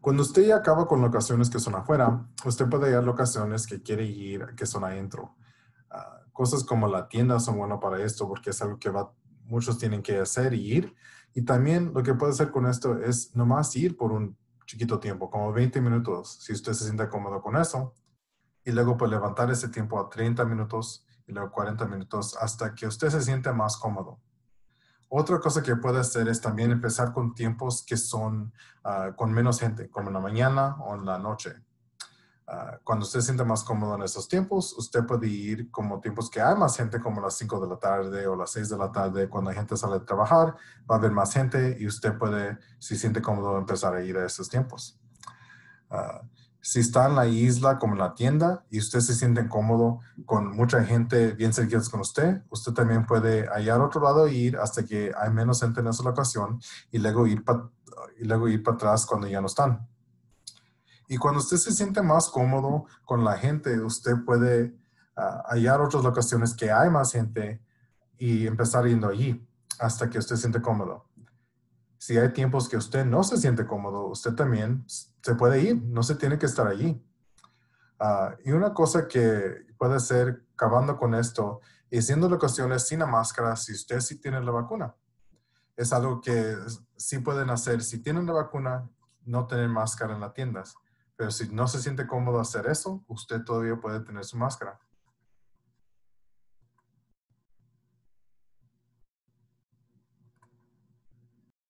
Cuando usted ya acaba con locaciones que son afuera, usted puede ir a locaciones que quiere ir, que son adentro. Ah, cosas como la tienda son buenas para esto porque es algo que va, muchos tienen que hacer y ir. Y también lo que puede hacer con esto es nomás ir por un chiquito tiempo, como 20 minutos, si usted se siente cómodo con eso. Y luego puede levantar ese tiempo a 30 minutos y luego 40 minutos hasta que usted se siente más cómodo. Otra cosa que puede hacer es también empezar con tiempos que son ah, con menos gente, como en la mañana o en la noche. Ah, cuando usted se sienta más cómodo en esos tiempos, usted puede ir como tiempos que hay más gente, como las 5 de la tarde o las 6 de la tarde, cuando la gente sale a trabajar, va a haber más gente y usted puede, si siente cómodo, empezar a ir a esos tiempos. Ah, si está en la isla como en la tienda y usted se siente cómodo con mucha gente bien cerquita con usted, usted también puede hallar otro lado e ir hasta que hay menos gente en esa locación y luego ir para atrás cuando ya no están. Y cuando usted se siente más cómodo con la gente, usted puede ah, hallar otras locaciones que hay más gente y empezar yendo allí hasta que usted se siente cómodo. Si hay tiempos que usted no se siente cómodo, usted también se puede ir, no se tiene que estar allí. Ah, y una cosa que puede ser, acabando con esto, y siendo locaciones sin la máscara si usted sí tiene la vacuna. Es algo que sí pueden hacer si tienen la vacuna, no tener máscara en las tiendas. Pero si no se siente cómodo hacer eso, usted todavía puede tener su máscara.